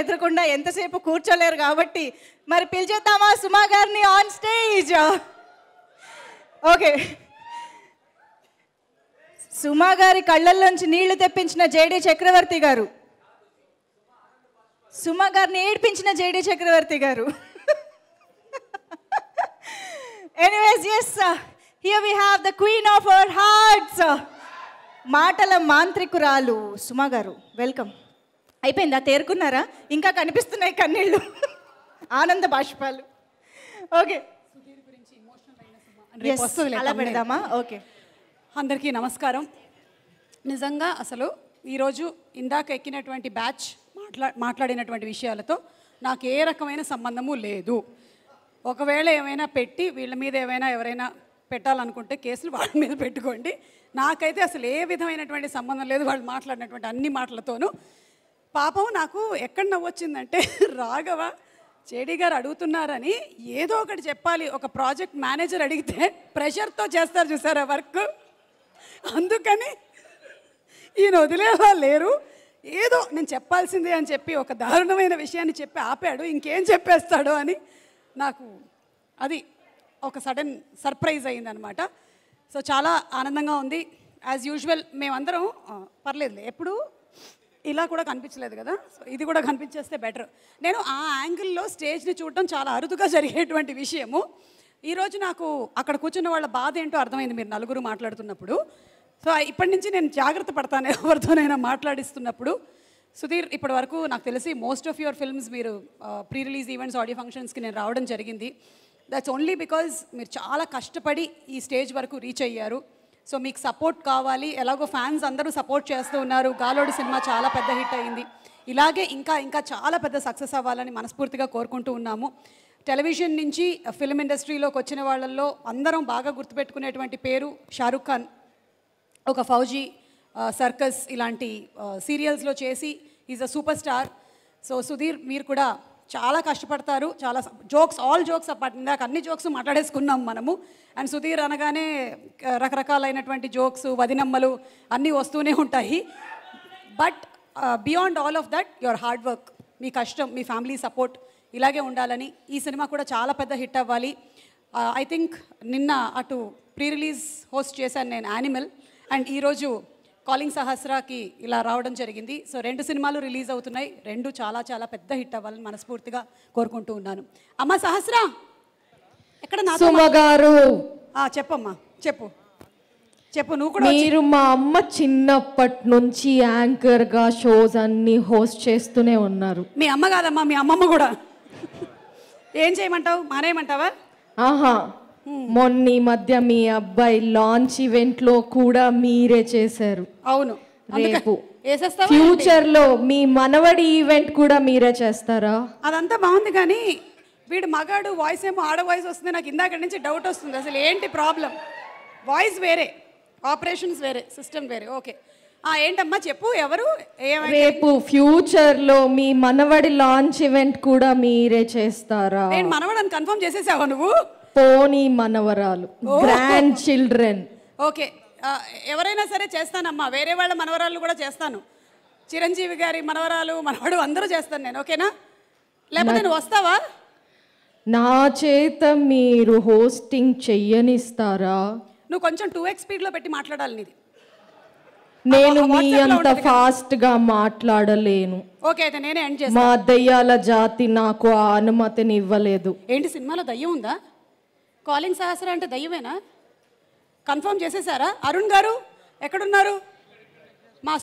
ఎదురకుండా ఎంతసేపు కూర్చోలేరు కాబట్టి మరి పిలిచేద్దామా సుమా గారిని ఆన్ స్టేజ్ ఓకే సుమా గారి కళ్ళల్లోంచి నీళ్లు తెప్పించిన జేడీ చక్రవర్తి గారు సుమా గారిని ఏడ్పించిన జేడీ చక్రవర్తి గారు anyways yes here we have the queen of our hearts మాటల మాంత్రికురాలు సుమా గారు వెల్కమ్ అయిపోయిందా తేరుకున్నారా ఇంకా కనిపిస్తున్నాయి కన్నీళ్ళు ఆనంద బాష్పాలు ఓకే అలా పెడదామా ఓకే అందరికీ నమస్కారం నిజంగా అసలు ఈరోజు ఇందాక ఎక్కినటువంటి బ్యాచ్ మాట్లా మాట్లాడినటువంటి విషయాలతో నాకు ఏ రకమైన సంబంధము లేదు ఒకవేళ ఏమైనా పెట్టి వీళ్ళ మీద ఏమైనా ఎవరైనా పెట్టాలనుకుంటే కేసులు వాళ్ళ మీద పెట్టుకోండి నాకైతే అసలు ఏ విధమైనటువంటి సంబంధం లేదు వాళ్ళు మాట్లాడినటువంటి అన్ని మాటలతోనూ పాపం నాకు ఎక్కడ నవ్వొచ్చిందంటే రాఘవ చేడి గారు అడుగుతున్నారని ఏదో ఒకటి చెప్పాలి ఒక ప్రాజెక్ట్ మేనేజర్ అడిగితే ప్రెషర్తో చేస్తారు చూసారా వర్క్ అందుకని ఈయన వదిలేవా లేరు ఏదో నేను చెప్పాల్సిందే అని చెప్పి ఒక దారుణమైన విషయాన్ని చెప్పి ఆపాడు ఇంకేం చెప్పేస్తాడు అని నాకు అది ఒక సడన్ సర్ప్రైజ్ అయిందనమాట సో చాలా ఆనందంగా ఉంది యాజ్ యూజువల్ మేమందరం పర్లేదులే ఎప్పుడు ఇలా కూడా కనిపించలేదు కదా సో ఇది కూడా కనిపించేస్తే బెటర్ నేను ఆ యాంగిల్లో స్టేజ్ని చూడటం చాలా అరుదుగా జరిగేటువంటి విషయము ఈరోజు నాకు అక్కడ కూర్చున్న వాళ్ళ బాధ ఏంటో అర్థమైంది మీరు నలుగురు మాట్లాడుతున్నప్పుడు సో ఇప్పటి నుంచి నేను జాగ్రత్త పడతాను ఎవరితోనైనా మాట్లాడిస్తున్నప్పుడు సుధీర్ ఇప్పటి వరకు నాకు తెలిసి మోస్ట్ ఆఫ్ యువర్ ఫిల్మ్స్ మీరు ప్రీ రిలీజ్ ఈవెంట్స్ ఆడియో ఫంక్షన్స్కి నేను రావడం జరిగింది దట్స్ ఓన్లీ బికాజ్ మీరు చాలా కష్టపడి ఈ స్టేజ్ వరకు రీచ్ అయ్యారు సో మీకు సపోర్ట్ కావాలి ఎలాగో ఫ్యాన్స్ అందరూ సపోర్ట్ చేస్తూ ఉన్నారు గాలోడు సినిమా చాలా పెద్ద హిట్ అయింది ఇలాగే ఇంకా ఇంకా చాలా పెద్ద సక్సెస్ అవ్వాలని మనస్ఫూర్తిగా కోరుకుంటూ ఉన్నాము టెలివిజన్ నుంచి ఫిల్మ్ ఇండస్ట్రీలోకి వచ్చిన వాళ్ళల్లో అందరం బాగా గుర్తుపెట్టుకునేటువంటి పేరు షారుఖ్ ఖాన్ ఒక ఫౌజీ సర్కస్ ఇలాంటి సీరియల్స్లో చేసి is a super star so Sudheer మీరు కూడా చాలా కష్టపడతారు చాలా జోక్స్ ఆల్ జోక్స్ అప్పటి ఇందాక అన్ని జోక్స్ మాట్లాడేసుకున్నాం మనము అండ్ సుధీర్ అనగానే రకరకాలైనటువంటి జోక్స్ వదినమ్మలు అన్నీ వస్తూనే ఉంటాయి but beyond all of that your hard work మీ కష్టం మీ ఫ్యామిలీ సపోర్ట్ ఇలాగే ఉండాలని ఈ సినిమా కూడా చాలా పెద్ద హిట్ అవ్వాలి ఐ uh, థింక్ నిన్న అటు ప్రీ రిలీజ్ హోస్ట్ చేశాను నేను యానిమల్ అండ్ ఈరోజు కాలింగ్ సహస్రాకి ఇలా రావడం జరిగింది సో రెండు సినిమాలు రిలీజ్ అవుతున్నాయి రెండు చాలా చాలా పెద్ద హిట్ అవ్వాలని మనస్ఫూర్తిగా కోరుకుంటూ ఉన్నాను అమ్మ సహస్ర ఎక్కడ గారు చెప్పమ్మా చెప్పు చెప్పు నువ్వు కూడా మీరు మా అమ్మ చిన్నప్పటి నుంచి యాంకర్గా షోస్ అన్ని హోస్ట్ చేస్తూనే ఉన్నారు మీ అమ్మ కాదమ్మా మీ అమ్మమ్మ కూడా ఏం చేయమంటావు మానేయమంటావా ఆహా Hmm. మొన్న ఈ మధ్య మీ అబ్బాయి లాంచ్ ఈవెంట్ లో కూడా మీరే చేశారు అవును రేపు ఫ్యూచర్ లో మీ మనవడి ఈవెంట్ కూడా మీరే చేస్తారా అదంతా బాగుంది కానీ వీడు మగాడు వాయిస్ ఏమో ఆడ వాయిస్ వస్తుంది నాకు ఇందాక నుంచి డౌట్ వస్తుంది అసలు ఏంటి ప్రాబ్లం వాయిస్ వేరే ఆపరేషన్స్ వేరే సిస్టమ్ వేరే ఓకే ఏంటమ్మా చెప్పు ఎవరు రేపు ఫ్యూచర్ లో మీ మనవడి లాంచ్ ఈవెంట్ కూడా మీరే చేస్తారా నేను మనవడని కన్ఫర్మ్ చేసేసావా నువ్వు పోనీ మనవరాలు గ్రాండ్ చిల్డ్రన్ ఓకే ఎవరైనా సరే చేస్తానమ్మా వేరే వాళ్ళ మనవరాలు కూడా చేస్తాను చిరంజీవి గారి మనవరాలు మనవడు అందరూ చేస్తాను నేను ఓకేనా లేకపోతే నువ్వు వస్తావా నా చేత మీరు హోస్టింగ్ చెయ్యనిస్తారా నువ్వు కొంచెం టూ ఎక్స్ స్పీడ్లో పెట్టి మాట్లాడాలి నీది నేను మీ అంత ఫాస్ట్ గా మాట్లాడలేను ఓకే అయితే చేస్తాను మా దయ్యాల జాతి నాకు ఆ అనుమతిని ఇవ్వలేదు ఏంటి సినిమాలో దయ్యం ఉందా కాలింగ్ సహస్ర అంటే దయ్యమేనా కన్ఫర్మ్ చేసేసారా అరుణ్ గారు ఎక్కడున్నారు